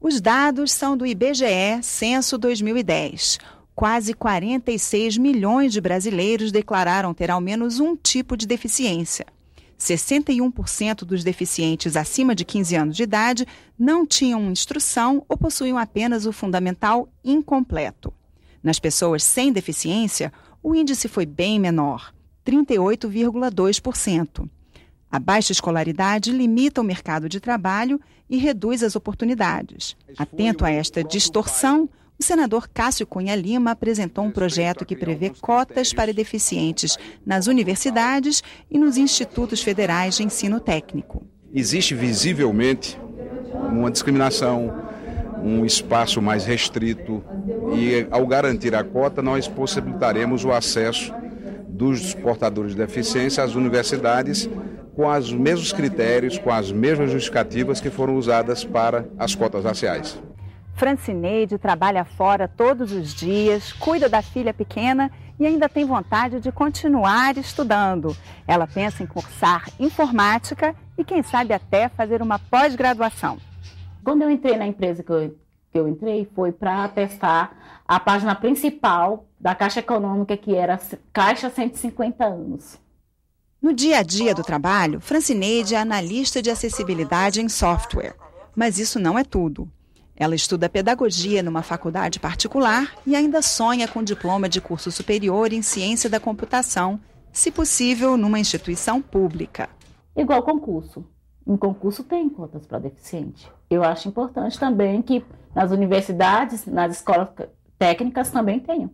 Os dados são do IBGE Censo 2010. Quase 46 milhões de brasileiros declararam ter ao menos um tipo de deficiência. 61% dos deficientes acima de 15 anos de idade não tinham instrução ou possuíam apenas o fundamental incompleto. Nas pessoas sem deficiência, o índice foi bem menor, 38,2%. A baixa escolaridade limita o mercado de trabalho e reduz as oportunidades. Atento a esta distorção, o senador Cássio Cunha Lima apresentou um projeto que prevê cotas para deficientes nas universidades e nos institutos federais de ensino técnico. Existe visivelmente uma discriminação, um espaço mais restrito, e ao garantir a cota, nós possibilitaremos o acesso dos portadores de deficiência às universidades com os mesmos critérios, com as mesmas justificativas que foram usadas para as cotas raciais. Francineide trabalha fora todos os dias, cuida da filha pequena e ainda tem vontade de continuar estudando. Ela pensa em cursar informática e, quem sabe, até fazer uma pós-graduação. Quando eu entrei na empresa que eu, que eu entrei, foi para testar a página principal da Caixa Econômica, que era Caixa 150 anos. No dia a dia do trabalho, Francineide é analista de acessibilidade em software. Mas isso não é tudo. Ela estuda pedagogia numa faculdade particular e ainda sonha com diploma de curso superior em ciência da computação, se possível numa instituição pública. Igual concurso. Um concurso tem cotas para deficiente. Eu acho importante também que nas universidades, nas escolas técnicas também tenham.